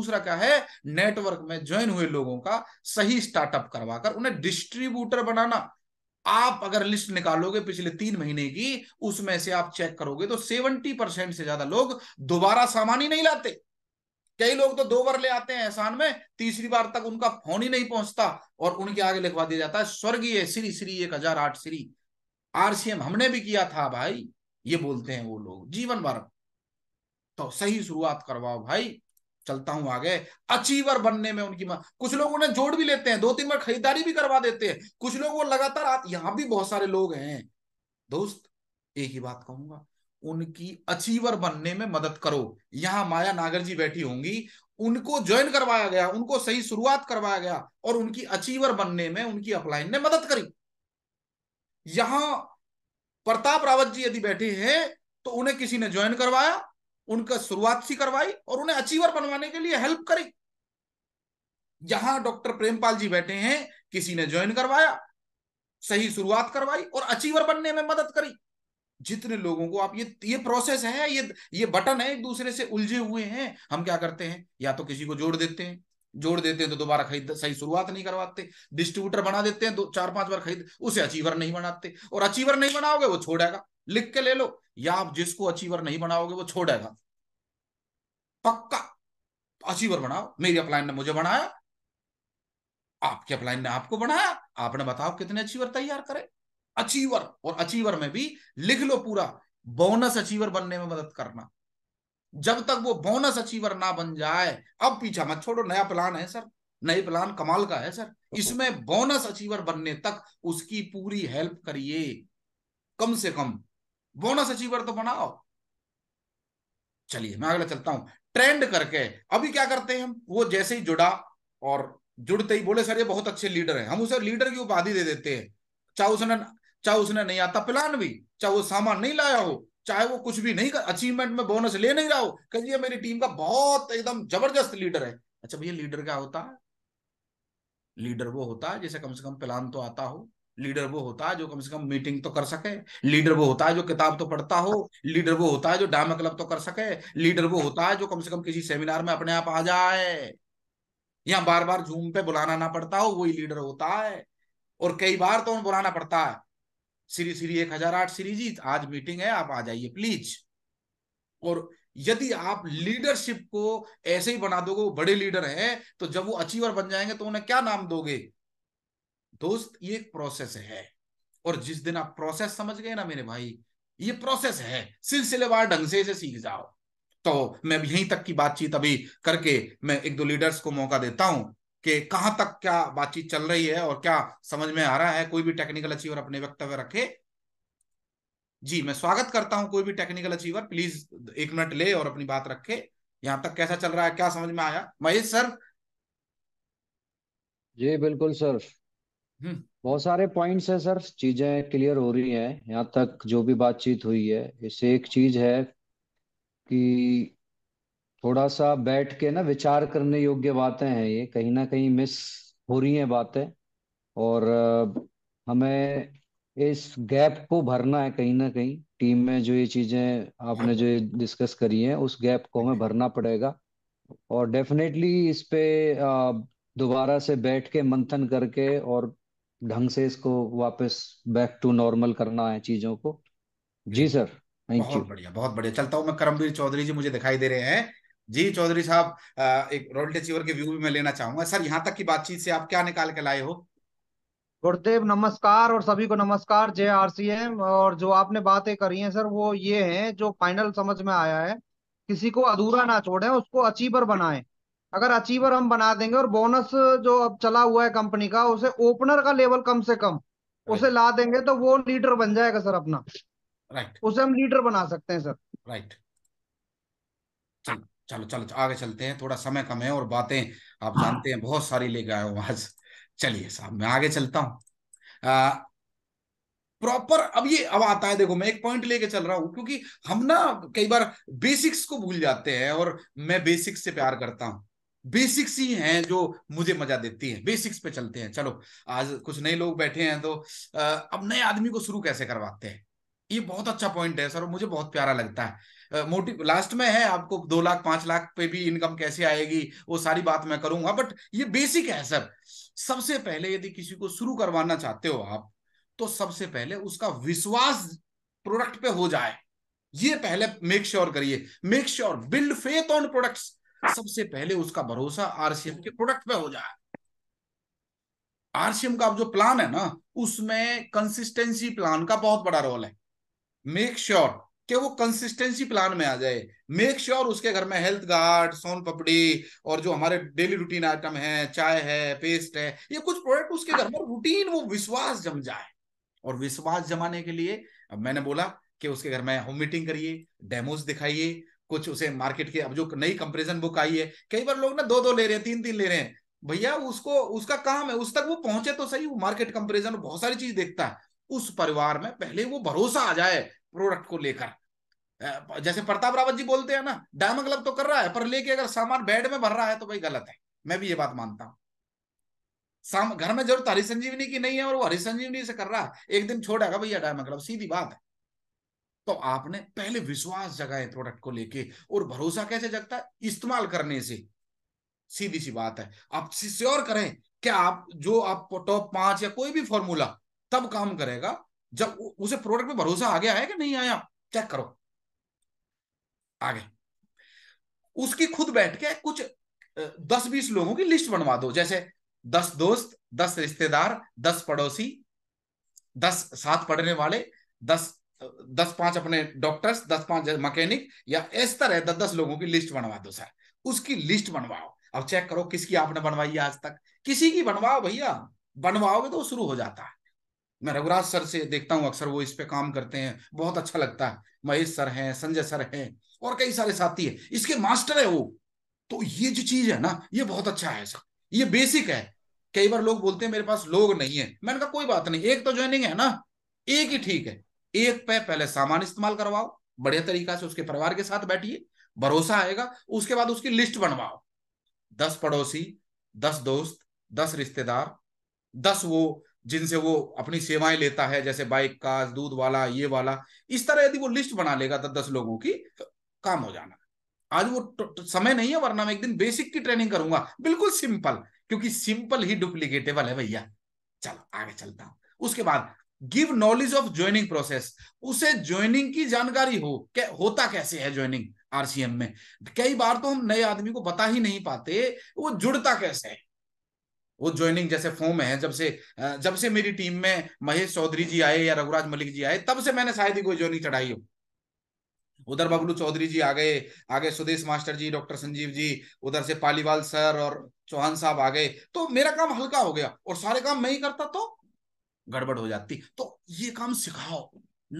दूसरा क्या है नेटवर्क में ज्वाइन हुए लोगों का सही स्टार्टअप करवाकर उन्हें डिस्ट्रीब्यूटर बनाना आप अगर लिस्ट निकालोगे पिछले तीन महीने की उसमें से आप चेक करोगे तो सेवेंटी परसेंट से ज्यादा लोग दोबारा सामान ही नहीं लाते कई लोग तो दो बार ले आते हैं एहसान में तीसरी बार तक उनका फोन ही नहीं पहुंचता और उनके आगे लिखवा दिया जाता है स्वर्गीय श्री श्री एक हजार आठ श्री आरसीएम हमने भी किया था भाई ये बोलते हैं वो लोग जीवन भर तो सही शुरुआत करवाओ भाई चलता हूं आगे अचीवर बनने में उनकी माँ कुछ लोग उन्हें जोड़ भी लेते हैं दो तीन बार खरीदारी भी करवा देते हैं कुछ लोग वो लगातार यहां भी बहुत सारे लोग हैं दोस्त एक ही बात कहूंगा उनकी अचीवर बनने में मदद करो यहां माया नागर जी बैठी होंगी उनको ज्वाइन करवाया गया उनको सही शुरुआत करवाया गया और उनकी अचीवर बनने में उनकी अपलाइन ने मदद करी यहां प्रताप रावत जी यदि बैठे हैं तो उन्हें किसी ने ज्वाइन करवाया उनका शुरुआत सी करवाई और उन्हें अचीवर बनवाने के लिए हेल्प करी जहां डॉक्टर प्रेमपाल जी बैठे हैं किसी ने ज्वाइन करवाया सही शुरुआत करवाई और अचीवर बनने में मदद करी जितने लोगों को आप ये ये प्रोसेस है ये ये बटन है एक दूसरे से उलझे हुए हैं हम क्या करते हैं या तो किसी को जोड़ देते हैं जोड़ देते हैं तो दोबारा खरीद सही शुरुआत नहीं करवाते डिस्ट्रीब्यूटर बना देते हैं दो चार पांच बार खरीद उसे अचीवर नहीं बनाते और अचीवर नहीं बनाओगे वो छोड़ेगा लिख के ले लो या आप जिसको अचीवर नहीं बनाओगे वो छोड़ेगा पक्का अचीवर बनाओ मेरी अपलाइन ने मुझे बनाया आपके अपलाइन ने आपको बनाया आपने बताओ कितने अचीवर तैयार करें अचीवर और अचीवर में भी लिख लो पूरा बोनस अचीवर बनने में मदद करना जब तक वो बोनस अचीवर ना बन जाए अब पीछा मत छोड़ो नया प्लान है सर नई प्लान कमाल का है सर इसमें बोनस अचीवर बनने तक उसकी पूरी हेल्प करिए कम से कम बोनस अचीवर तो बनाओ चलिए मैं अगला चलता हूं ट्रेंड करके अभी क्या करते हैं हम वो जैसे ही जुड़ा और जुड़ते ही बोले सर ये बहुत अच्छे लीडर हैं हम उसे लीडर की उपाधि दे देते हैं चाहे उसने चाहे उसने नहीं आता प्लान भी चाहे वो सामान नहीं लाया हो चाहे वो कुछ भी नहीं कर अचीवमेंट में बोनस ले नहीं रहा हो कहिए मेरी टीम का बहुत एकदम जबरदस्त लीडर है अच्छा भैया लीडर क्या होता है लीडर वो होता है जैसे कम से कम प्लान तो आता हो लीडर वो होता है जो कम से कम मीटिंग तो कर सके लीडर वो होता है जो किताब तो पढ़ता हो लीडर वो होता है जो डामा क्लब तो कर सके लीडर वो होता है जो कम से कम किसी सेमिनार में अपने आप आ जाए या बार बार जूम पे बुलाना ना पड़ता हो वही लीडर होता है और कई बार तो उन्हें बुलाना पड़ता है श्री श्री एक हजार आठ श्री जी आज मीटिंग है आप आ जाइए प्लीज और यदि आप लीडरशिप को ऐसे ही बना दोगे वो बड़े लीडर हैं तो जब वो अचीवर बन जाएंगे तो उन्हें क्या नाम दोगे दोस्त ये एक प्रोसेस है और जिस दिन आप प्रोसेस समझ गए ना मेरे भाई ये प्रोसेस है सिलसिलेवार ढंग से इसे सीख जाओ तो मैं यहीं तक की बातचीत अभी करके मैं एक दो लीडर्स को मौका देता हूं कि कहां तक क्या बातचीत चल रही है और क्या समझ में आ रहा है कोई भी टेक्निकल अचीवर अपने वक्तव्य रखे जी मैं स्वागत करता हूं कोई भी टेक्निकल अचीवर प्लीज एक मिनट ले और अपनी बात रखे यहां तक कैसा चल रहा है क्या समझ में आया महेश सर जी बिल्कुल सर हम्म। बहुत सारे पॉइंट्स है सर चीजें क्लियर हो रही हैं यहाँ तक जो भी बातचीत हुई है इससे एक चीज है कि थोड़ा सा बैठ के ना विचार करने योग्य बातें हैं ये कहीं ना कहीं मिस हो रही हैं बातें और हमें इस गैप को भरना है कहीं ना कहीं टीम में जो ये चीजें आपने जो ये डिस्कस करी हैं उस गैप को हमें भरना पड़ेगा और डेफिनेटली इस पे दोबारा से बैठ के मंथन करके और ढंग से इसको वापस बैक टू नॉर्मल करना है चीजों को जी सर थैंक बहुत यू बढ़िया बहुत बढ़िया चलता हूँ मैं करमवीर चौधरी जी मुझे दिखाई दे रहे हैं जी चौधरी साहब एक रॉयल रिट्रीवर के व्यू भी मैं लेना चाहूंगा सर यहाँ तक की बातचीत से आप क्या निकाल के लाए हो गुरुदेव नमस्कार और सभी को नमस्कार जय आर सी एम और जो आपने बातें करी हैं सर वो ये हैं जो फाइनल समझ में आया है किसी को अधूरा ना छोड़े उसको अचीवर बनाएं अगर अचीवर हम बना देंगे और बोनस जो अब चला हुआ है कंपनी का उसे ओपनर का लेवल कम से कम उसे ला देंगे तो वो लीडर बन जाएगा सर अपना राइट उसे हम लीडर बना सकते हैं सर राइट चलो चलो चलो आगे चलते हैं थोड़ा समय कम है और बातें आप हाँ। जानते हैं बहुत सारी लेके आए आज चलिए साहब मैं आगे चलता हूँ प्रॉपर अब ये अब आता है देखो मैं एक पॉइंट लेके चल रहा हूं क्योंकि हम ना कई बार बेसिक्स को भूल जाते हैं और मैं बेसिक्स से प्यार करता हूँ बेसिक्स ही हैं जो मुझे मजा देती है बेसिक्स पे चलते हैं चलो आज कुछ नए लोग बैठे हैं तो अब नए आदमी को शुरू कैसे करवाते हैं ये बहुत अच्छा पॉइंट है सर मुझे बहुत प्यारा लगता है मोटिव लास्ट में है आपको दो लाख पांच लाख पे भी इनकम कैसे आएगी वो सारी बात मैं करूंगा बट ये बेसिक है सर सबसे पहले यदि किसी को शुरू करवाना चाहते हो आप तो सबसे पहले उसका विश्वास प्रोडक्ट पे हो जाए ये पहले मेक श्योर करिए make sure build faith on products सबसे पहले उसका भरोसा आरसीएम के हम्म। प्रोडक्ट पे हो जाए आरसीएम का अब जो प्लान है ना उसमें कंसिस्टेंसी प्लान का बहुत बड़ा रोल है मेक श्योर sure कि वो कंसिस्टेंसी प्लान में आ जाए मेक श्योर sure उसके घर में हेल्थ गार्ड सोन पपड़ी और जो हमारे डेली रूटीन आइटम है चाय है पेस्ट है ये कुछ प्रोडक्ट उसके घर में रूटीन वो विश्वास जम जाए और विश्वास जमाने के लिए अब मैंने बोला कि उसके घर में होम मीटिंग करिए डेमोज दिखाइए कुछ उसे मार्केट के अब जो नई कंपेरिजन बुक आई है कई बार लोग ना दो दो ले रहे हैं तीन तीन ले रहे हैं भैया उसको उसका काम है उस तक वो पहुंचे तो सही वो मार्केट कंपेरिजन बहुत सारी चीज देखता है उस परिवार में पहले वो भरोसा आ जाए प्रोडक्ट को लेकर जैसे प्रताप रावत जी बोलते हैं ना डायमंड क्लब तो कर रहा है पर लेके अगर सामान बेड में भर रहा है तो भाई गलत है मैं भी ये बात मानता हूँ घर में जरूरत हरिसंजीवनी की नहीं है और वो हरिसंजीवनी से कर रहा है एक दिन छोड़ेगा भैया डायमंड क्लब सीधी बात है तो आपने पहले विश्वास जगाए प्रोडक्ट को लेके और भरोसा कैसे जगता है इस्तेमाल करने से सीधी सी बात है आप श्योर करें क्या आप जो आप टॉप पांच या कोई भी फॉर्मूला तब काम करेगा जब उसे प्रोडक्ट में भरोसा आ गया है कि नहीं आया चेक करो आगे उसकी खुद बैठ के कुछ दस बीस लोगों की लिस्ट बनवा दो जैसे दस दोस्त दस रिश्तेदार दस पड़ोसी दस साथ पढ़ने वाले दस दस पांच अपने डॉक्टर्स दस पांच मैकेनिक या इस तरह दस दस लोगों की लिस्ट बनवा दो सर उसकी लिस्ट बनवाओ अब चेक करो किसकी आपने बनवाई है आज तक किसी की बनवाओ भैया बनवाओगे तो शुरू हो जाता है मैं रघुराज सर से देखता हूँ अक्सर वो इस पे काम करते हैं बहुत अच्छा लगता है महेश सर हैं संजय सर हैं और कई सारे साथी हैं इसके मास्टर है वो तो ये जो चीज है ना ये बहुत अच्छा है सर ये बेसिक है कई बार लोग बोलते हैं मेरे पास लोग नहीं है मैंने कहा कोई बात नहीं एक तो ज्वाइनिंग है ना एक ही ठीक है एक पे पहले सामान इस्तेमाल करवाओ बढ़िया तरीका से उसके परिवार के साथ बैठिए भरोसा आएगा उसके बाद उसकी लिस्ट बनवाओ दस पड़ोसी दस दोस्त दस रिश्तेदार दस वो जिनसे वो अपनी सेवाएं लेता है जैसे बाइक का दूध वाला ये वाला इस तरह यदि वो लिस्ट बना लेगा तो दस लोगों की तो काम हो जाना आज वो तो, तो समय नहीं है वरना मैं एक दिन बेसिक की ट्रेनिंग करूंगा बिल्कुल सिंपल क्योंकि सिंपल ही डुप्लीकेटेबल है भैया चलो आगे चलता हूं उसके बाद give knowledge of joining process उसे ज्वाइनिंग की जानकारी हो क्या होता कैसे है ज्वाइनिंग आरसीएम में कई बार तो हम नए आदमी को बता ही नहीं पाते वो जुड़ता कैसे है वो ज्वाइनिंग जैसे फॉर्म है जब से जब से मेरी टीम में महेश चौधरी जी आए या रघुराज मलिक जी आए तब से मैंने शायद ही कोई ज्वाइनिंग चढ़ाई हो उधर बबलू चौधरी जी आ गए आगे सुदेश मास्टर जी डॉक्टर संजीव जी उधर से पालीवाल सर और चौहान साहब आ गए तो मेरा काम हल्का हो गया और सारे काम मैं ही करता तो गड़बड़ हो जाती तो ये काम सिखाओ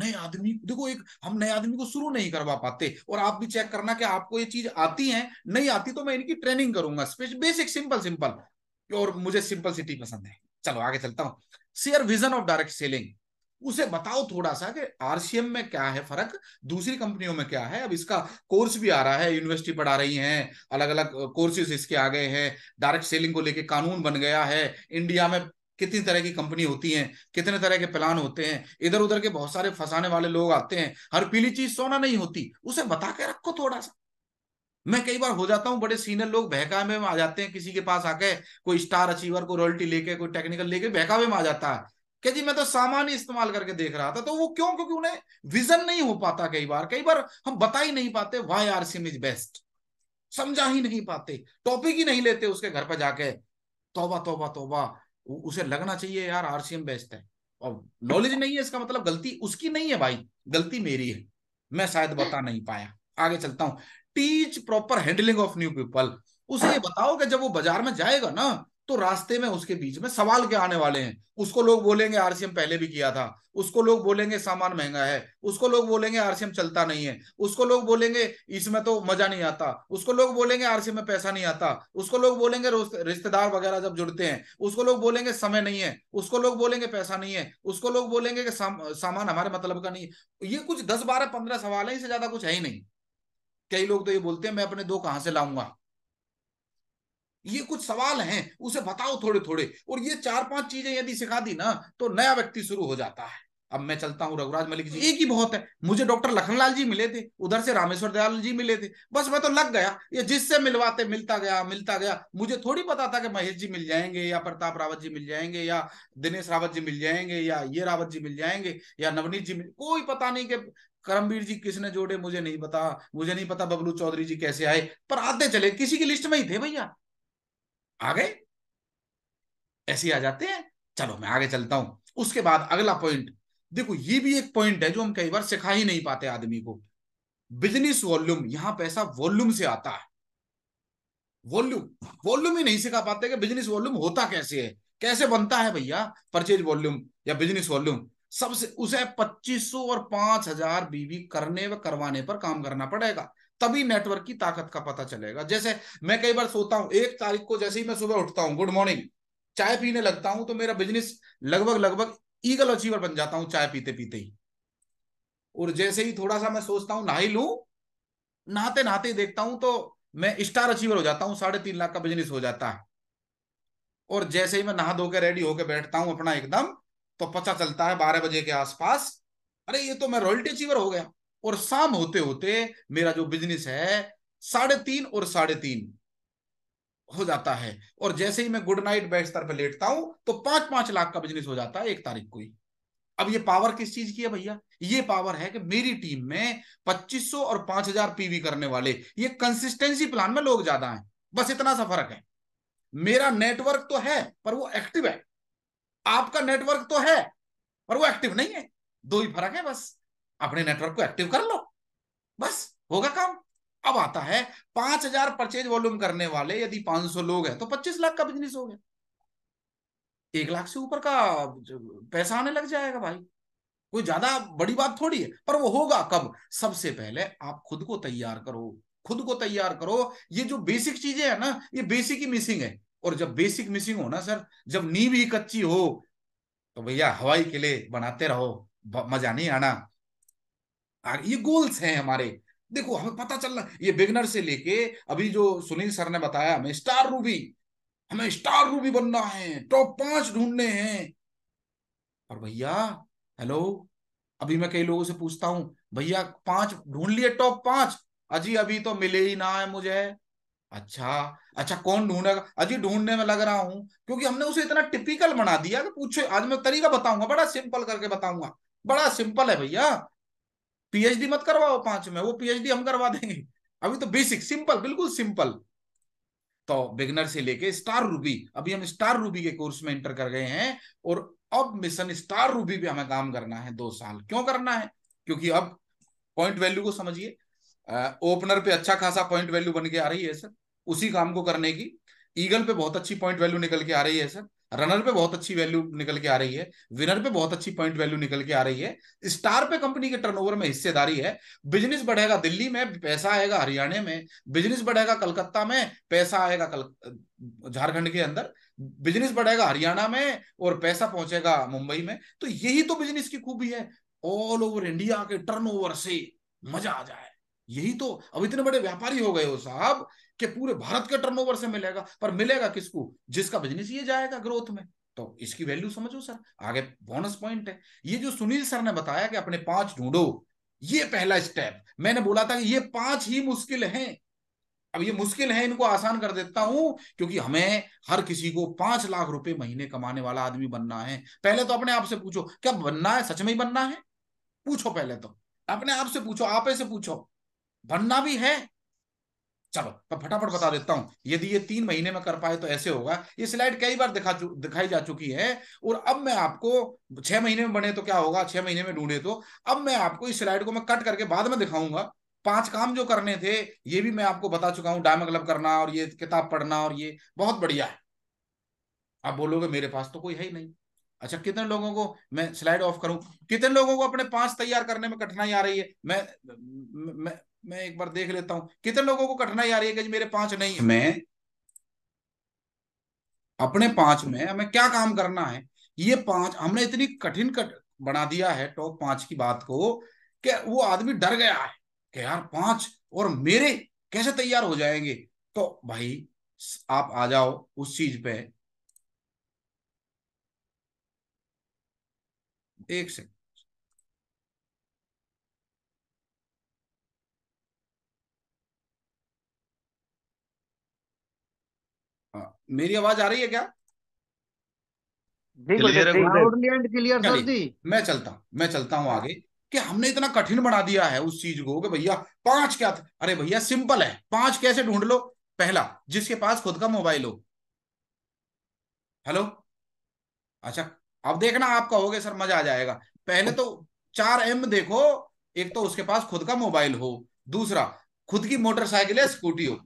नए आदमी देखो एक हम नए आदमी को शुरू नहीं करवा पाते और आप भी चेक करना कि आपको ये चीज आती है नहीं आती तो मैं इनकी ट्रेनिंग करूंगा बेसिक सिंपल सिंपल और मुझे सिंपल सिटी पसंद है चलो आगे चलता हूं share vision of direct selling उसे बताओ थोड़ा सा कि आरसीएम में क्या है फर्क दूसरी कंपनियों में क्या है अब इसका कोर्स भी आ रहा है यूनिवर्सिटी पढ़ा रही हैं अलग अलग कोर्सेज इसके आ गए हैं डायरेक्ट सेलिंग को लेके कानून बन गया है इंडिया में कितनी तरह की कंपनी होती है कितने तरह के प्लान होते हैं इधर उधर के बहुत सारे फंसाने वाले लोग आते हैं हर पीली चीज सोना नहीं होती उसे बता के रखो थोड़ा सा मैं कई बार हो जाता हूं बड़े सीनियर लोग बहकावे में आ जाते हैं किसी के पास आके कोई स्टार अचीवर को रॉयल्टी लेके कोई टेक्निकल लेके बहकावे में आ जाता है कि जी मैं तो सामान ही इस्तेमाल करके देख रहा था तो वो क्यों क्योंकि उन्हें विजन नहीं हो पाता कई बार कई बार हम बता ही नहीं पाते why R CM is best समझा ही नहीं पाते टॉपिक ही नहीं लेते उसके घर पर जाके तोबा तोबा तोबा उसे लगना चाहिए यार आरसीएम बेस्ट है और नॉलेज नहीं है इसका मतलब गलती उसकी नहीं है भाई गलती मेरी है मैं शायद बता नहीं पाया आगे चलता हूँ teach proper handling of new people उसे बताओ कि जब वो बाजार में जाएगा ना तो रास्ते में उसके बीच में सवाल क्या आने वाले हैं उसको लोग बोलेंगे आरसीएम पहले भी किया था उसको लोग बोलेंगे सामान महंगा है उसको लोग बोलेंगे आरसीएम चलता नहीं है उसको लोग बोलेंगे इसमें तो मजा नहीं आता उसको लोग बोलेंगे आरसीएम में पैसा नहीं आता उसको लोग बोलेंगे रिश्तेदार वगैरह जब जुड़ते हैं उसको लोग बोलेंगे समय नहीं है उसको लोग बोलेंगे पैसा नहीं है उसको लोग बोलेंगे कि सामान हमारे मतलब का नहीं ये कुछ दस बारह पंद्रह सवाल है इससे ज्यादा कुछ है ही नहीं कई लोग तो ये बोलते हैं मैं अपने दो कहां से लाऊंगा ये कुछ सवाल हैं उसे बताओ थोड़े थोड़े और ये चार पांच चीजें यदि सिखा दी ना तो नया व्यक्ति शुरू हो जाता है अब मैं चलता हूँ रघुराज मलिक जी एक ही बहुत है मुझे डॉक्टर लखनलाल जी मिले थे उधर से रामेश्वर दयाल जी मिले थे बस मैं तो लग गया ये जिससे मिलवाते मिलता गया मिलता गया मुझे थोड़ी पता था कि महेश जी मिल जाएंगे या प्रताप रावत जी मिल जाएंगे या दिनेश रावत जी मिल जाएंगे या ये रावत जी मिल जाएंगे या नवनीत जी कोई पता नहीं कि करमवीर जी किसने जोड़े मुझे नहीं पता मुझे नहीं पता बबलू चौधरी जी कैसे आए पर आते चले किसी की लिस्ट में ही थे भैया आ गए ऐसे आ जाते हैं चलो मैं आगे चलता हूं उसके बाद अगला पॉइंट देखो ये भी एक पॉइंट है जो हम कई बार सिखा ही नहीं पाते आदमी को बिजनेस वॉल्यूम यहां पैसा वॉल्यूम से आता है वॉल्यूम वॉल्यूम ही नहीं सिखा पाते कि बिजनेस वॉल्यूम होता कैसे है कैसे बनता है भैया परचेज वॉल्यूम या बिजनेस वॉल्यूम सबसे उसे 2500 और 5000 बीवी करने व करवाने पर काम करना पड़ेगा तभी नेटवर्क की ताकत का पता चलेगा जैसे मैं कई बार सोता हूं एक तारीख को जैसे ही मैं सुबह उठता हूँ गुड मॉर्निंग चाय पीने लगता हूं तो मेरा बिजनेस लगभग लगभग ईगल अचीवर बन जाता हूं चाय पीते पीते ही और जैसे ही थोड़ा सा मैं सोचता हूं नहा लू नहाते नहाते देखता हूं तो मैं स्टार अचीवर हो जाता हूँ साढ़े तीन लाख का बिजनेस हो जाता है और जैसे ही मैं नहा धो के रेडी होकर बैठता हूं अपना एकदम तो पता चलता है बारह बजे के आसपास अरे ये तो मैं रॉयल्टी अचीवर हो गया और शाम होते होते मेरा जो बिजनेस है साढ़े तीन और साढ़े तीन हो जाता है और जैसे ही मैं गुड नाइट स्तर पर लेटता हूं तो पांच पांच लाख का बिजनेस हो जाता है एक तारीख को ही अब ये पावर किस चीज की है भैया ये पावर है कि मेरी टीम में 2500 और 5000 पीवी करने वाले ये कंसिस्टेंसी प्लान में लोग ज्यादा हैं बस इतना सा फर्क है मेरा नेटवर्क तो है पर वो एक्टिव है आपका नेटवर्क तो है पर वो एक्टिव नहीं है दो ही फर्क है बस अपने नेटवर्क को एक्टिव कर लो बस होगा काम अब आता है पांच हजार परचेज वॉल्यूम करने वाले यदि पांच सौ लोग हैं तो पच्चीस लाख का बिजनेस हो गया एक लाख से ऊपर का पैसा आने लग जाएगा भाई कोई ज्यादा बड़ी बात थोड़ी है पर वो होगा कब सबसे पहले आप खुद को तैयार करो खुद को तैयार करो ये जो बेसिक चीजें है ना ये बेसिक ही मिसिंग है और जब बेसिक मिसिंग हो ना सर जब नींव ही कच्ची हो तो भैया हवाई किले बनाते रहो मजा नहीं आना ये गोल्स हैं हमारे देखो हमें पता चल रहा ये बिगनर से लेके अभी जो सुनील सर ने बताया हमें स्टार रूबी हमें स्टार रूबी बनना है टॉप पांच ढूंढने हैं और भैया हेलो अभी मैं कई लोगों से पूछता हूं भैया पांच ढूंढ लिए टॉप पांच अजी अभी तो मिले ही ना है मुझे अच्छा अच्छा कौन ढूंढेगा अजी ढूंढने में लग रहा हूं क्योंकि हमने उसे इतना टिपिकल बना दिया कि पूछो आज मैं तरीका बताऊंगा बड़ा सिंपल करके बताऊंगा बड़ा सिंपल है भैया पीएचडी मत करवाओ पांच में वो पीएचडी हम करवा देंगे अभी तो बेसिक सिंपल बिल्कुल सिंपल तो बिगनर से लेके स्टार रूबी अभी हम स्टार रूबी के कोर्स में एंटर कर गए हैं और अब मिशन स्टार रूबी पे हमें काम करना है दो साल क्यों करना है क्योंकि अब पॉइंट वैल्यू को समझिए ओपनर पे अच्छा खासा पॉइंट वैल्यू बन के आ रही है सर उसी काम को करने की ईगल पे बहुत अच्छी पॉइंट वैल्यू निकल के आ रही है सर रनर पे बहुत अच्छी वैल्यू निकल के आ रही है विनर पे बहुत अच्छी पॉइंट वैल्यू निकल के आ रही है स्टार पे कंपनी के टर्नओवर में हिस्सेदारी है बिजनेस बढ़ेगा दिल्ली में पैसा आएगा हरियाणा में बिजनेस बढ़ेगा कलकत्ता में पैसा आएगा कल झारखंड के अंदर बिजनेस बढ़ेगा हरियाणा में और पैसा पहुंचेगा मुंबई में तो यही तो बिजनेस की खूबी है ऑल ओवर इंडिया के टर्न से मजा आ जाए यही तो अब इतने बड़े व्यापारी हो गए हो साहब कि पूरे भारत के टर्नओवर से मिलेगा पर मिलेगा किसको जिसका बिजनेस ये जाएगा ग्रोथ में तो इसकी वैल्यू समझो सर आगे बोनस पॉइंट है ये जो सुनील सर ने बताया कि अपने पांच ढूंढो ये पहला स्टेप मैंने बोला था कि ये पांच ही मुश्किल है अब ये मुश्किल है इनको आसान कर देता हूं क्योंकि हमें हर किसी को पांच लाख रुपए महीने कमाने वाला आदमी बनना है पहले तो अपने आप से पूछो क्या बनना है सच में ही बनना है पूछो पहले तो अपने आप से पूछो आप से पूछो बनना भी है चलो मैं फटाफट बता देता हूं यदि ये तीन महीने में कर पाए तो ऐसे होगा ये स्लाइड कई बार दिखा दिखाई जा चुकी है और अब मैं आपको छह महीने में बने तो क्या होगा छह महीने में ढूंढे तो अब मैं आपको इस स्लाइड को मैं कट करके बाद में दिखाऊंगा पांच काम जो करने थे ये भी मैं आपको बता चुका हूं डायमंड क्लब करना और ये किताब पढ़ना और ये बहुत बढ़िया है आप बोलोगे मेरे पास तो कोई है ही नहीं अच्छा कितने लोगों को मैं स्लाइड ऑफ करूं कितने लोगों को अपने पांच तैयार करने में कठिनाई आ रही है मैं, मैं मैं एक बार देख लेता हूं कितने लोगों को कठिनाई आ रही है कि मेरे पांच नहीं है मैं अपने पांच में हमें क्या काम करना है ये पांच हमने इतनी कठिन कट बना दिया है टॉप पांच की बात को कि वो आदमी डर गया है कि यार पांच और मेरे कैसे तैयार हो जाएंगे तो भाई आप आ जाओ उस चीज पे एक सेकंड हाँ, मेरी आवाज आ रही है क्या क्लियर मैं चलता हूँ मैं चलता हूँ आगे कि हमने इतना कठिन बना दिया है उस चीज को कि भैया पांच क्या था? अरे भैया सिंपल है पांच कैसे ढूंढ लो पहला जिसके पास खुद का मोबाइल हो हेलो अच्छा अब देखना आप कहोगे सर मजा आ जाएगा पहले तो चार एम देखो एक तो उसके पास खुद का मोबाइल हो दूसरा खुद की मोटरसाइकिल है स्कूटी हो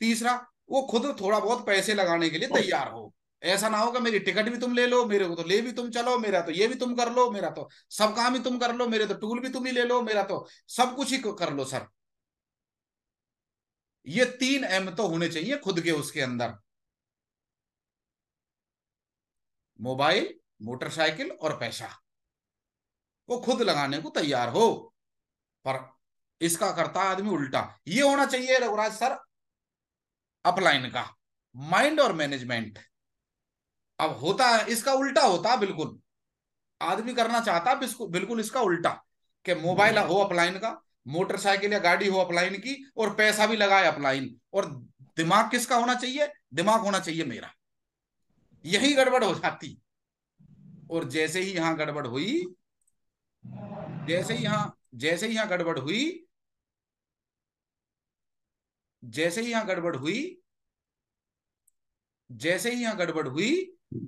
तीसरा वो खुद थोड़ा बहुत पैसे लगाने के लिए अच्छा। तैयार हो ऐसा ना होगा मेरी टिकट भी तुम ले लो मेरे को तो ले भी तुम चलो मेरा तो ये भी तुम कर लो मेरा तो सब काम ही तुम कर लो मेरे तो टूल भी तुम ही ले लो मेरा तो सब कुछ ही कर लो सर ये तीन एम तो होने चाहिए खुद के उसके अंदर मोबाइल मोटरसाइकिल और पैसा वो खुद लगाने को तैयार हो पर इसका करता आदमी उल्टा ये होना चाहिए रघुराज सर अपलाइन का माइंड और मैनेजमेंट अब होता है इसका उल्टा होता है बिल्कुल आदमी करना चाहता है बिल्कुल इसका उल्टा कि मोबाइल हम्म। हो अपलाइन का मोटरसाइकिल या गाड़ी हो अपलाइन की और पैसा भी लगाए अपलाइन और दिमाग किसका होना चाहिए दिमाग होना चाहिए मेरा यही गड़बड़ हो जाती और जैसे ही यहां गड़बड़ हुई जैसे ही यहां जैसे ही यहां गड़बड़ हुई जैसे ही यहां गड़बड़ हुई जैसे ही यहां गड़बड़ हुई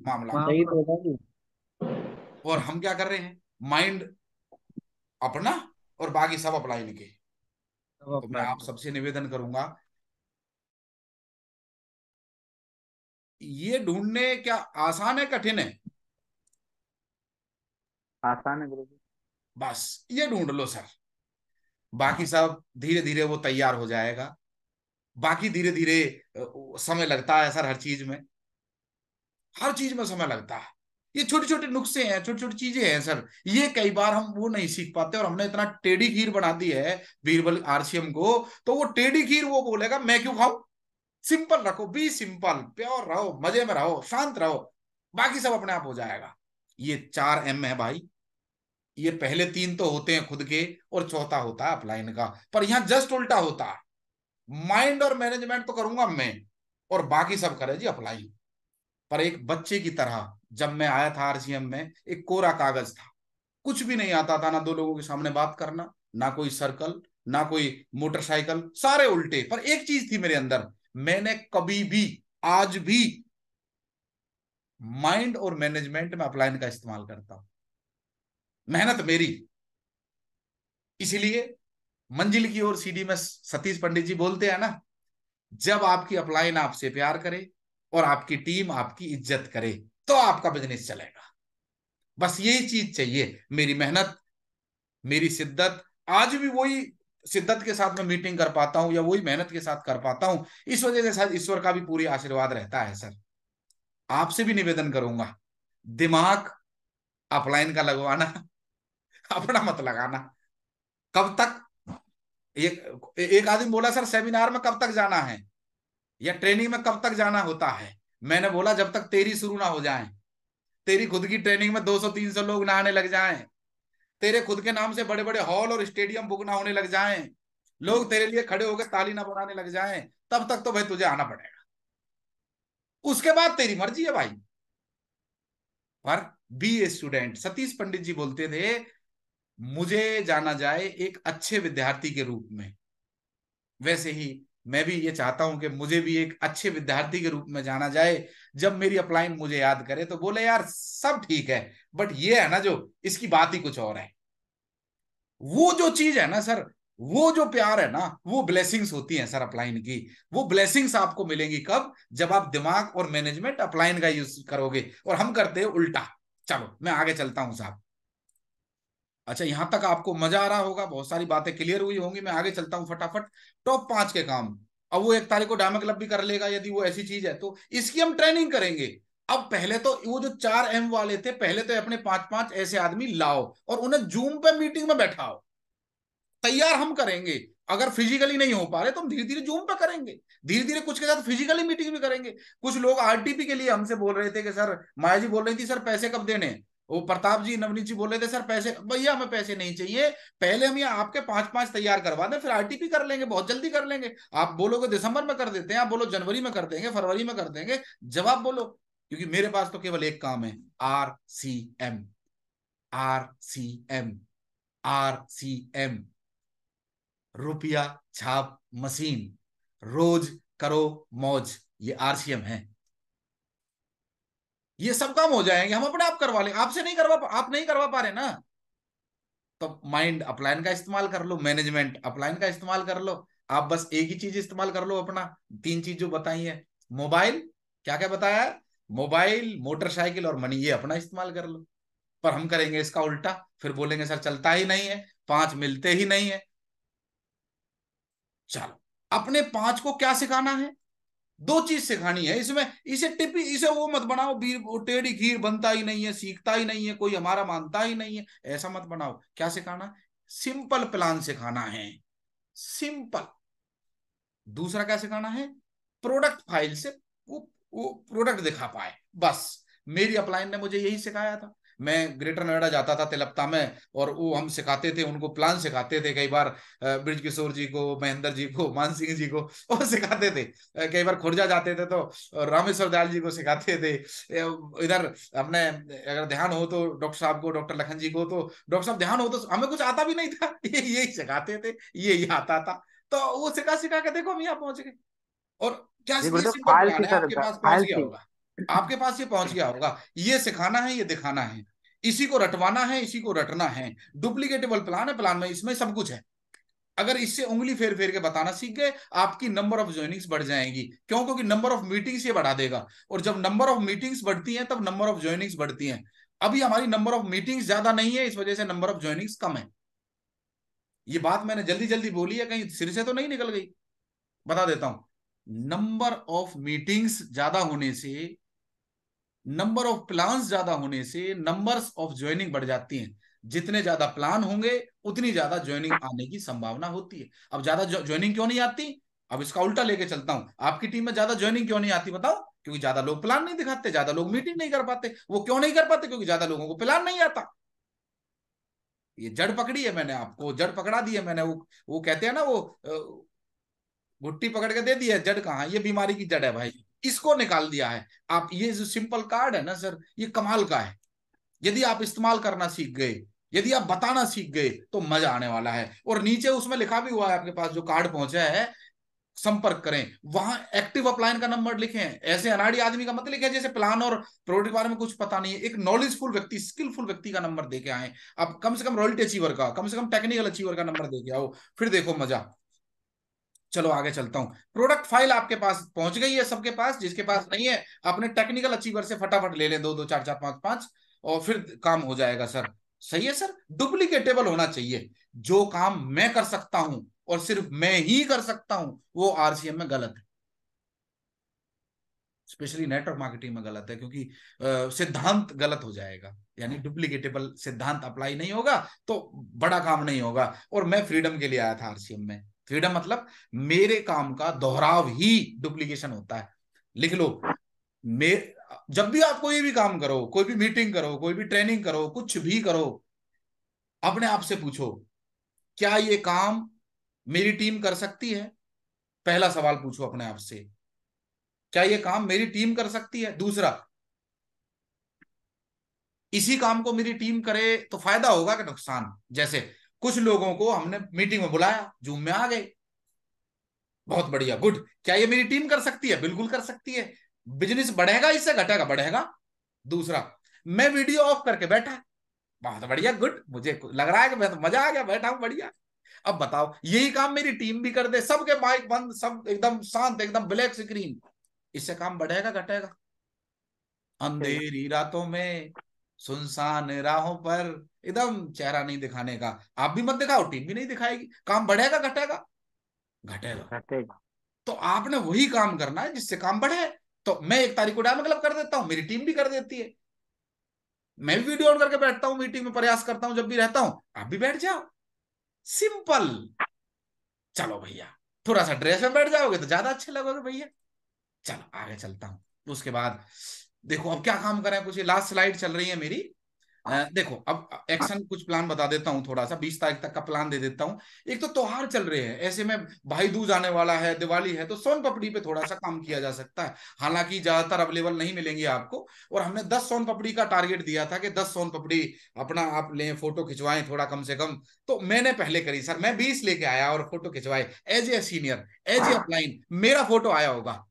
मामला हाँ, और हम क्या कर रहे हैं माइंड अपना और बाकी सब अप्लाई लिखे तो मैं आप सबसे निवेदन करूंगा ये ढूंढने क्या आसान है कठिन है आसान है बस ये ढूंढ लो सर बाकी सब धीरे धीरे वो तैयार हो जाएगा बाकी धीरे धीरे समय लगता है सर हर चीज में हर चीज में समय लगता है ये छोटे छोटे नुस्खे हैं छोटी छोटी चीजें हैं सर ये कई बार हम वो नहीं सीख पाते और हमने इतना टेढ़ी खीर बना दी है बीरबल आरसीएम को तो वो टेढ़ी खीर वो बोलेगा मैं क्यों खाऊ सिंपल रखो बी सिंपल प्योर रहो मजे में रहो शांत रहो बाकी सब अपने आप हो जाएगा ये चार एम है भाई ये पहले तीन तो होते हैं खुद के और चौथा होता है अपलाइन का पर यहाँ जस्ट उल्टा होता है माइंड और मैनेजमेंट तो करूंगा मैं और बाकी सब करे जी अप्लाई पर एक बच्चे की तरह जब मैं आया था आरसीएम में एक कोरा कागज था कुछ भी नहीं आता था ना दो लोगों के सामने बात करना ना कोई सर्कल ना कोई मोटरसाइकिल सारे उल्टे पर एक चीज थी मेरे अंदर मैंने कभी भी आज भी माइंड और मैनेजमेंट में अपलाइन का इस्तेमाल करता हूं मेहनत मेरी इसलिए मंजिल की ओर सीडी में सतीश पंडित जी बोलते हैं ना जब आपकी अपलाइन आपसे प्यार करे और आपकी टीम आपकी इज्जत करे तो आपका बिजनेस चलेगा बस यही चीज चाहिए मेरी मेहनत मेरी शिद्दत आज भी वही शिद्दत के साथ मैं मीटिंग कर पाता हूं या वही मेहनत के साथ कर पाता हूं इस वजह से शायद ईश्वर का भी पूरी आशीर्वाद रहता है सर आपसे भी निवेदन करूंगा दिमाग अपलाइन का लगवाना अपना मत लगाना कब तक एक एक आदमी बोला सर सेमिनार में कब तक जाना है या ट्रेनिंग में कब तक जाना होता है मैंने बोला जब तक तेरी शुरू ना हो जाए तेरी खुद की ट्रेनिंग में 200-300 लोग ना आने लग जाए तेरे खुद के नाम से बड़े बड़े हॉल और स्टेडियम बुक ना होने लग जाए लोग तेरे लिए खड़े होकर ताली ना बनाने लग जाए तब तक तो भाई तुझे आना पड़ेगा उसके बाद तेरी मर्जी है भाई पर B A student Satish Pandit ji बोलते थे मुझे जाना जाए एक अच्छे विद्यार्थी के रूप में वैसे ही मैं भी ये चाहता हूं कि मुझे भी एक अच्छे विद्यार्थी के रूप में जाना जाए जब मेरी अपलाइन मुझे याद करे तो बोले यार सब ठीक है बट ये है ना जो इसकी बात ही कुछ और है वो जो चीज है ना सर वो जो प्यार है ना वो ब्लेसिंग्स होती हैं सर अपलाइन की वो ब्लेसिंग्स आपको मिलेंगी कब जब आप दिमाग और मैनेजमेंट अपलाइन का यूज करोगे और हम करते हैं उल्टा चलो मैं आगे चलता हूं साहब अच्छा यहां तक आपको मजा आ रहा होगा बहुत सारी बातें क्लियर हुई होंगी मैं आगे चलता हूँ फटाफट टॉप पांच के काम अब वो एक तारीख को डायमा क्लब भी कर लेगा यदि वो ऐसी चीज है तो इसकी हम ट्रेनिंग करेंगे अब पहले तो वो जो चार एम वाले थे पहले तो अपने पांच पांच ऐसे आदमी लाओ और उन्हें जूम पे मीटिंग में बैठाओ तैयार हम करेंगे अगर फिजिकली नहीं हो पा रहे तो हम धीरे धीरे जूम पे करेंगे धीरे धीरे कुछ के साथ फिजिकली मीटिंग भी करेंगे कुछ लोग आरटीपी के लिए हमसे बोल रहे थे कि सर माया जी बोल रही थी सर पैसे कब देने वो प्रताप जी नवनीत जी बोले थे सर पैसे भैया हमें पैसे नहीं चाहिए पहले हम ये आपके पांच पांच तैयार करवा दें फिर आरटीपी कर लेंगे बहुत जल्दी कर लेंगे आप बोलोगे दिसंबर में कर देते हैं आप बोलो जनवरी में कर देंगे फरवरी में कर देंगे जवाब बोलो क्योंकि मेरे पास तो केवल एक काम है R C M R C M R C M रुपया छाप मशीन रोज करो मौज ये आरसीएम है ये सब काम हो जाएंगे हम अपने आप करवा लेंगे आपसे नहीं करवा आप नहीं करवा पा रहे ना तो माइंड अपलाइन का इस्तेमाल कर लो मैनेजमेंट अपलाइन का इस्तेमाल कर लो आप बस एक ही चीज इस्तेमाल कर लो अपना तीन चीज जो बताई है मोबाइल क्या क्या बताया मोबाइल मोटरसाइकिल और मनी ये अपना इस्तेमाल कर लो पर हम करेंगे इसका उल्टा फिर बोलेंगे सर चलता ही नहीं है पांच मिलते ही नहीं है चलो अपने पांच को क्या सिखाना है दो चीज सिखानी है इसमें इसे टिपी इसे वो मत बनाओ बीर टेढ़ी खीर बनता ही नहीं है सीखता ही नहीं है कोई हमारा मानता ही नहीं है ऐसा मत बनाओ क्या सिखाना सिंपल प्लान सिखाना है सिंपल दूसरा क्या सिखाना है प्रोडक्ट फाइल से वो वो प्रोडक्ट दिखा पाए बस मेरी अपलाइन ने मुझे यही सिखाया था मैं ग्रेटर नोएडा जाता था तिलपता में और वो हम सिखाते थे उनको प्लान सिखाते थे कई बार ब्रिज किशोर जी को महेंद्र जी को मान सिंह जी को और सिखाते थे कई बार खुर्जा जाते थे तो रामेश्वर दयाल जी को सिखाते थे इधर अपने अगर ध्यान हो तो डॉक्टर साहब को डॉक्टर लखन जी को तो डॉक्टर साहब ध्यान हो तो हमें कुछ आता भी नहीं था ये यही सिखाते थे ये ही आता था तो वो सिखा सिखा के देखो हम यहाँ पहुंच गए और क्या फाइल की तरह होगा आपके पास ये पहुंच गया होगा ये सिखाना है ये दिखाना है इसी को रटवाना है इसी को रटना है डुप्लीकेटेबल प्लान है प्लान में इसमें सब कुछ है अगर इससे उंगली फेर फेर के बताना सीख गए आपकी नंबर ऑफ ज्वाइनिंग्स बढ़ जाएंगी क्यों क्योंकि नंबर ऑफ मीटिंग्स ये बढ़ा देगा और जब नंबर ऑफ मीटिंग्स बढ़ती हैं तब नंबर ऑफ ज्वाइनिंग्स बढ़ती हैं अभी हमारी नंबर ऑफ मीटिंग्स ज्यादा नहीं है इस वजह से नंबर ऑफ ज्वाइनिंग्स कम है ये बात मैंने जल्दी जल्दी बोली है कहीं सिर से तो नहीं निकल गई बता देता हूं नंबर ऑफ मीटिंग्स ज्यादा होने से नंबर ऑफ प्लान ज्यादा होने से नंबर्स ऑफ ज्वाइनिंग बढ़ जाती हैं जितने ज्यादा प्लान होंगे उतनी ज्यादा ज्वाइनिंग आने की संभावना होती है अब ज्यादा ज्वाइनिंग क्यों नहीं आती अब इसका उल्टा लेके चलता हूं आपकी टीम में ज्यादा ज्वाइनिंग क्यों नहीं आती बताओ क्योंकि ज्यादा लोग प्लान नहीं दिखाते ज्यादा लोग मीटिंग नहीं कर पाते वो क्यों नहीं कर पाते क्योंकि ज्यादा लोगों को प्लान नहीं आता ये जड़ पकड़ी है मैंने आपको जड़ पकड़ा दी है मैंने वो वो कहते हैं ना वो घुट्टी पकड़ के दे दी है जड़ कहा ये बीमारी की जड़ है भाई इसको निकाल दिया है आप ये जो सिंपल कार्ड है ना सर ये कमाल का है यदि आप इस्तेमाल करना सीख गए यदि आप बताना सीख गए तो मजा आने वाला है और नीचे उसमें लिखा भी हुआ है आपके पास जो कार्ड पहुंचा है संपर्क करें वहां एक्टिव अपलाइन का नंबर हैं ऐसे अनाड़ी आदमी का मत लिखे जैसे प्लान और प्रोडक्ट के बारे में कुछ पता नहीं है एक नॉलेजफुल व्यक्ति स्किलफुल व्यक्ति का नंबर देके आए आप कम से कम रॉयल्टी अचीवर का कम से कम टेक्निकल अचीवर का नंबर देके आओ फिर देखो मजा चलो आगे चलता हूँ प्रोडक्ट फाइल आपके पास पहुंच गई है सबके पास जिसके पास नहीं है अपने टेक्निकल अचीवर से फटाफट ले लें दो दो चार चार पांच पांच और फिर काम हो जाएगा सर सही है सर डुप्लीकेटेबल होना चाहिए जो काम मैं कर सकता हूं और सिर्फ मैं ही कर सकता हूं वो आरसीएम में गलत है स्पेशली नेटवर्क मार्केटिंग में गलत है क्योंकि सिद्धांत गलत हो जाएगा यानी डुप्लीकेटेबल सिद्धांत अप्लाई नहीं होगा तो बड़ा काम नहीं होगा और मैं फ्रीडम के लिए आया था आरसीएम में फ्रीडम मतलब मेरे काम का दोहराव ही डुप्लीकेशन होता है लिख लो मे जब भी आप कोई भी काम करो कोई भी मीटिंग करो कोई भी ट्रेनिंग करो कुछ भी करो अपने आप से पूछो क्या ये काम मेरी टीम कर सकती है पहला सवाल पूछो अपने आप से क्या ये काम मेरी टीम कर सकती है दूसरा इसी काम को मेरी टीम करे तो फायदा होगा कि नुकसान जैसे कुछ लोगों को हमने मीटिंग में बुलाया जूम में आ गए बहुत बढ़िया गुड क्या ये मेरी टीम कर सकती है बिल्कुल कर सकती है बिजनेस बढ़ेगा इससे घटेगा बढ़ेगा दूसरा मैं वीडियो ऑफ करके बैठा बहुत बढ़िया गुड मुझे लग रहा है कि मैं तो मजा आ गया बैठा हूं बढ़िया अब बताओ यही काम मेरी टीम भी कर दे सबके माइक बंद सब एकदम शांत एकदम ब्लैक स्क्रीन इससे काम बढ़ेगा घटेगा अंधेरी रातों में सुनसान राहों पर एकदम चेहरा नहीं दिखाने का आप भी मत दिखाओ टीम भी नहीं दिखाएगी काम बढ़ेगा घटेगा घटेगा तो आपने वही काम करना है जिससे काम बढ़े तो मैं एक तारीख को डायमंड मतलब कर देता हूँ मेरी टीम भी कर देती है मैं भी वीडियो ऑन करके बैठता हूँ मीटिंग में प्रयास करता हूँ जब भी रहता हूँ आप भी बैठ जाओ सिंपल चलो भैया थोड़ा सा ड्रेस में बैठ जाओगे तो ज्यादा अच्छे लगोगे भैया चलो आगे चलता हूँ उसके बाद देखो अब क्या काम करें कुछ लास्ट स्लाइड चल रही है मेरी देखो अब एक्शन कुछ प्लान बता देता हूँ थोड़ा सा बीस तारीख तक का प्लान दे देता हूँ एक तो त्योहार चल रहे हैं ऐसे में भाई दूज आने वाला है दिवाली है तो सोन पपड़ी पे थोड़ा सा काम किया जा सकता है हालांकि ज्यादातर अवेलेबल नहीं मिलेंगे आपको और हमने दस सोन पपड़ी का टारगेट दिया था कि दस सोन पपड़ी अपना आप ले फोटो खिंचवाए थोड़ा कम से कम तो मैंने पहले करी सर मैं बीस लेके आया और फोटो खिंचवाए as a senior as a upline मेरा फोटो आया होगा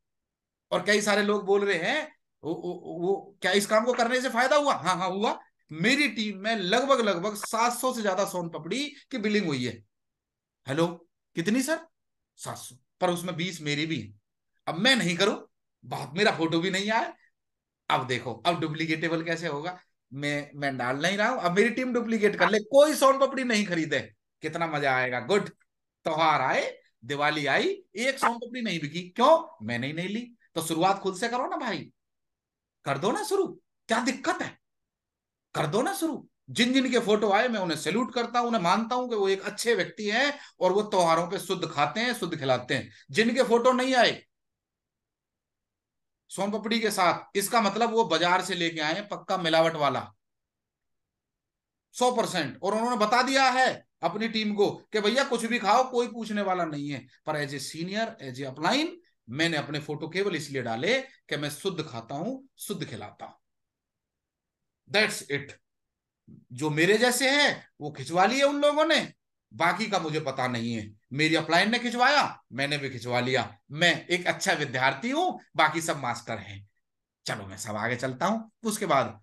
और कई सारे लोग बोल रहे हैं वो, वो, वो क्या इस काम को करने से फायदा हुआ हाँ हाँ हुआ मेरी टीम में लगभग लगभग 700 से ज्यादा सोन पपड़ी की बिलिंग हुई है हेलो कितनी सर 700 पर उसमें 20 मेरी भी है अब मैं नहीं करूं बात मेरा फोटो भी नहीं आया अब देखो अब डुप्लीकेटेबल कैसे होगा मैं मैं डाल नहीं रहा हूं अब मेरी टीम डुप्लीकेट कर ले कोई सोन पपड़ी नहीं खरीदे कितना मजा आएगा गुड त्योहार आए दिवाली आई एक सोन पपड़ी नहीं बिकी क्यों मैंने ही नहीं ली तो शुरुआत खुद से करो ना भाई कर दो ना शुरू क्या दिक्कत है कर दो ना शुरू जिन जिन के फोटो आए मैं उन्हें सैल्यूट करता हूं उन्हें मानता हूं कि वो एक अच्छे व्यक्ति हैं और वो त्योहारों पे शुद्ध खाते हैं शुद्ध खिलाते हैं जिनके फोटो नहीं आए सोन पपड़ी के साथ इसका मतलब वो बाजार से लेके आए पक्का मिलावट वाला सौ परसेंट और उन्होंने बता दिया है अपनी टीम को कि भैया कुछ भी खाओ कोई पूछने वाला नहीं है पर as a senior as a upline मैंने अपने फोटो केवल इसलिए डाले कि मैं शुद्ध खाता हूं शुद्ध खिलाता हूं दैट्स इट जो मेरे जैसे हैं वो खिंचवा लिए उन लोगों ने बाकी का मुझे पता नहीं है मेरी अपलाइन ने खिंचवाया मैंने भी खिंचवा लिया मैं एक अच्छा विद्यार्थी हूं बाकी सब मास्टर हैं चलो मैं सब आगे चलता हूं उसके बाद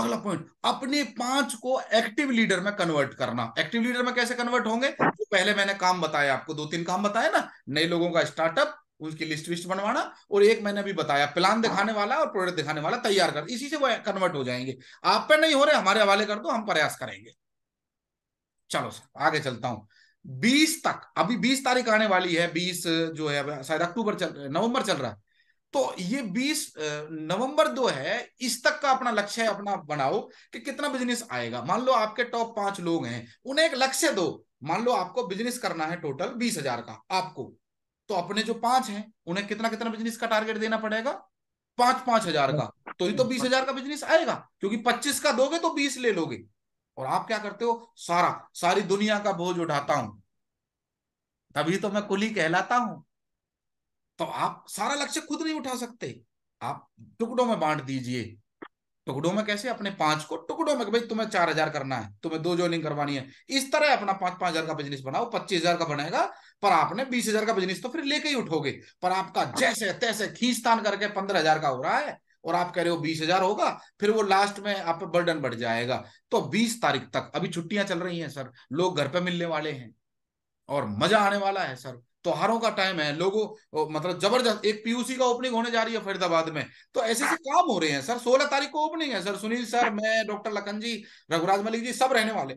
अगला पॉइंट अपने पांच को एक्टिव लीडर में कन्वर्ट करना एक्टिव लीडर में कैसे कन्वर्ट होंगे तो पहले मैंने काम बताया आपको दो तीन काम बताया ना नए लोगों का स्टार्टअप उसकी लिस्ट विस्ट बनवाना और एक मैंने अभी बताया प्लान हाँ। दिखाने वाला और प्रोडक्ट दिखाने वाला तैयार कर इसी से वो कन्वर्ट हो जाएंगे आप पे नहीं हो रहे हमारे हवाले कर दो हम प्रयास करेंगे चलो सर आगे चलता हूं बीस तक अभी बीस तारीख आने वाली है बीस जो है शायद अक्टूबर चल नवंबर चल रहा है तो ये बीस नवंबर दो है इस तक का अपना लक्ष्य अपना बनाओ कि कितना बिजनेस आएगा मान लो आपके टॉप पांच लोग हैं उन्हें एक लक्ष्य दो मान लो आपको बिजनेस करना है टोटल बीस हजार का आपको तो अपने जो पांच हैं उन्हें कितना कितना बिजनेस का टारगेट देना पड़ेगा पांच पांच हजार का तो ही तो बीस हजार का बिजनेस आएगा क्योंकि पच्चीस का दोगे तो बीस ले लोगे और आप क्या करते हो सारा सारी दुनिया का बोझ उठाता हूं तभी तो मैं कुली कहलाता हूं तो आप सारा लक्ष्य खुद नहीं उठा सकते आप टुकड़ों में बांट दीजिए टुकड़ों में कैसे अपने पांच को टुकड़ों में भाई तुम्हें चार हजार करना है तुम्हें दो ज्वाइनिंग करवानी है इस तरह अपना पांच पांच हजार का बिजनेस बनाओ पच्चीस हजार का बनेगा पर आपने बीस हजार का बिजनेस तो फिर लेके ही उठोगे पर आपका जैसे तैसे खींचतान करके पंद्रह हजार का हो रहा है और आप कह रहे हो बीस हजार होगा फिर वो लास्ट में आप पर बर्डन बढ़ जाएगा तो बीस तारीख तक अभी छुट्टियां चल रही हैं सर लोग घर पे मिलने वाले हैं और मजा आने वाला है सर त्योहारों का टाइम है लोगों मतलब जबरदस्त एक पीयूसी का ओपनिंग होने जा रही है फरीदाबाद में तो ऐसे से काम हो रहे हैं सर सोलह तारीख को ओपनिंग है सर सुनील सर मैं डॉक्टर लखन जी रघुराज मलिक जी सब रहने वाले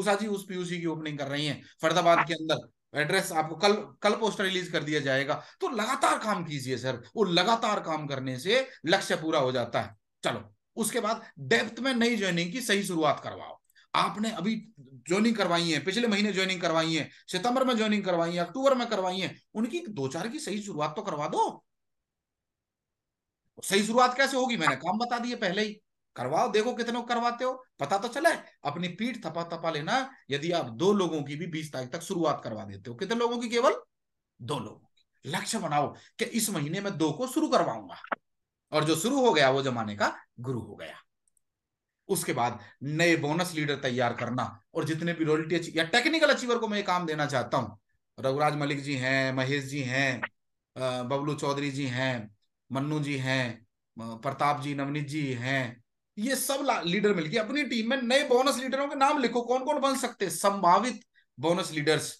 उषा जी उस पीयूसी की ओपनिंग कर रही है फरीदाबाद के अंदर एड्रेस आपको कल कल पोस्टर रिलीज कर दिया जाएगा तो लगातार काम कीजिए सर वो लगातार काम करने से लक्ष्य पूरा हो जाता है चलो उसके बाद डेप्थ में नई ज्वाइनिंग की सही शुरुआत करवाओ आपने अभी ज्वाइनिंग करवाई है पिछले महीने ज्वाइनिंग करवाई है सितंबर में ज्वाइनिंग करवाई है अक्टूबर में करवाई है उनकी दो चार की सही शुरुआत तो करवा दो सही शुरुआत कैसे होगी मैंने काम बता दिए पहले ही करवाओ देखो कितने करवाते हो पता तो चले अपनी पीठ थपा थपा लेना यदि आप दो लोगों की भी बीस तारीख तक शुरुआत करवा देते हो कितने लोगों की केवल दो लोगों की लक्ष्य बनाओ कि इस महीने में दो को शुरू करवाऊंगा और जो शुरू हो गया वो जमाने का गुरु हो गया उसके बाद नए बोनस लीडर तैयार करना और जितने भी रोयल्टी अचीव या टेक्निकल अचीवर को मैं ये काम देना चाहता हूँ रघुराज मलिक जी हैं महेश जी हैं बबलू चौधरी जी हैं मन्नू जी हैं प्रताप जी नवनीत जी हैं ये सब लीडर मिलके अपनी टीम में नए बोनस लीडरों के नाम लिखो कौन कौन बन सकते हैं संभावित बोनस लीडर्स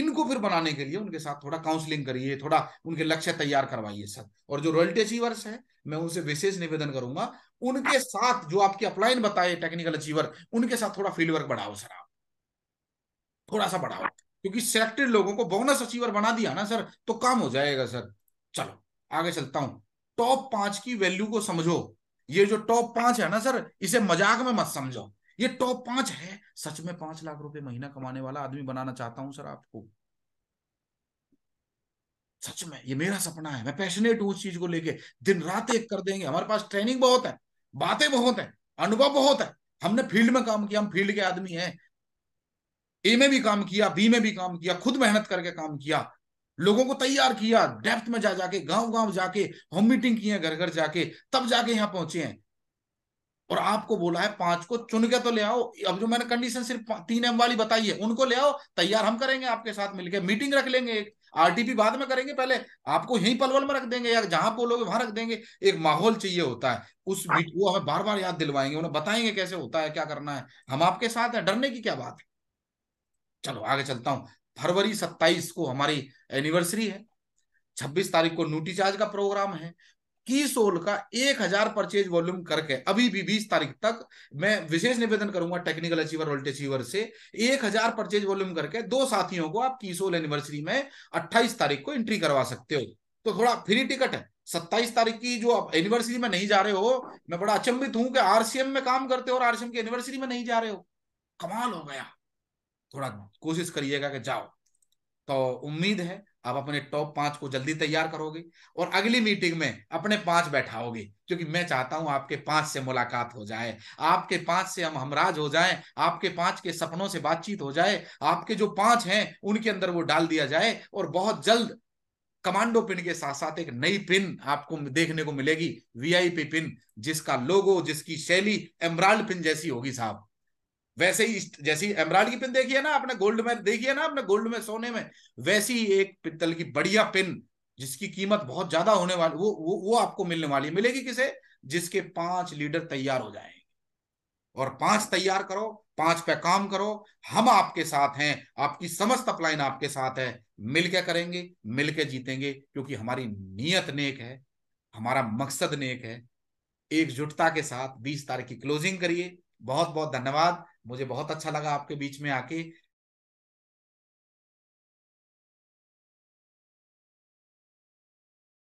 इनको फिर बनाने के लिए उनके साथ थोड़ा काउंसलिंग करिए थोड़ा उनके लक्ष्य तैयार करवाइए सर और जो रॉयल्टी अचीवर्स है मैं उनसे विशेष निवेदन करूंगा उनके साथ जो आपके अपलाइन बताए टेक्निकल अचीवर उनके साथ थोड़ा फील्ड वर्क बढ़ाओ सर आप थोड़ा सा बढ़ाओ क्योंकि सिलेक्टेड लोगों को बोनस अचीवर बना दिया ना सर तो काम हो जाएगा सर चलो आगे चलता हूं टॉप पांच की वैल्यू को समझो ये जो टॉप पांच है ना सर इसे मजाक में मत समझो ये टॉप पांच है सच में पांच लाख रुपए महीना कमाने वाला आदमी बनाना चाहता हूं सर आपको सच में ये मेरा सपना है मैं पैशनेट हूं उस चीज को लेके दिन रात एक कर देंगे हमारे पास ट्रेनिंग बहुत है बातें बहुत है अनुभव बहुत है हमने फील्ड में काम किया हम फील्ड के आदमी हैं ए में भी काम किया बी में भी काम किया खुद मेहनत करके काम किया लोगों को तैयार किया डेप्थ में जा जाके गांव गांव जाके होम मीटिंग किए घर घर जाके तब जाके यहां पहुंचे हैं और आपको बोला है पांच को चुन के तो ले आओ अब जो मैंने कंडीशन सिर्फ तीन एम वाली बताई है उनको ले आओ तैयार हम करेंगे आपके साथ मिलकर मीटिंग रख लेंगे एक आरटीपी बाद में करेंगे पहले आपको यहीं पलवल में रख देंगे या जहां बोलोगे वहां रख देंगे एक माहौल चाहिए होता है उस हाँ। वो हमें बार बार याद दिलवाएंगे उन्हें बताएंगे कैसे होता है क्या करना है हम आपके साथ हैं डरने की क्या बात है चलो आगे चलता हूँ फरवरी सत्ताईस को हमारी एनिवर्सरी है छब्बीस तारीख को चार्ज का प्रोग्राम है की सोल का एक हजार परचेज वॉल्यूम करके अभी भी बीस तारीख तक मैं विशेष निवेदन करूंगा टेक्निकल अचीवर वोल्ट अचीवर से एक हजार परचेज वॉल्यूम करके दो साथियों को आप की सोल एनिवर्सरी में अट्ठाईस तारीख को एंट्री करवा सकते हो तो थोड़ा फ्री टिकट है सत्ताईस तारीख की जो आप एनिवर्सरी में नहीं जा रहे हो मैं बड़ा अचंबित हूं कि आरसीएम में काम करते हो और आरसीएम की एनिवर्सरी में नहीं जा रहे हो कमाल हो गया थोड़ा कोशिश करिएगा कि जाओ तो उम्मीद है आप अपने टॉप पांच को जल्दी तैयार करोगे और अगली मीटिंग में अपने पांच बैठाओगे क्योंकि मैं चाहता हूं आपके पांच से मुलाकात हो जाए आपके पांच से हम हमराज हो जाए आपके पांच के सपनों से बातचीत हो जाए आपके जो पांच हैं उनके अंदर वो डाल दिया जाए और बहुत जल्द कमांडो पिन के साथ साथ एक नई पिन आपको देखने को मिलेगी वीआईपी पिन जिसका लोगो जिसकी शैली एमराल्ड पिन जैसी होगी साहब वैसे ही जैसी एमराल्ड की पिन देखी है ना आपने गोल्ड में देखी है ना आपने गोल्ड में सोने में वैसी ही एक पित्तल की बढ़िया पिन जिसकी कीमत बहुत ज्यादा होने वाली वो वो वो आपको मिलने वाली मिलेगी किसे जिसके पांच लीडर तैयार हो जाएंगे और पांच तैयार करो पांच पे काम करो हम आपके साथ हैं आपकी समस्त अपलाइन आपके साथ है मिलकर करेंगे मिलके जीतेंगे क्योंकि हमारी नीयत नेक है हमारा मकसद नेक है एकजुटता के साथ बीस तारीख की क्लोजिंग करिए बहुत बहुत धन्यवाद मुझे बहुत अच्छा लगा आपके बीच में आके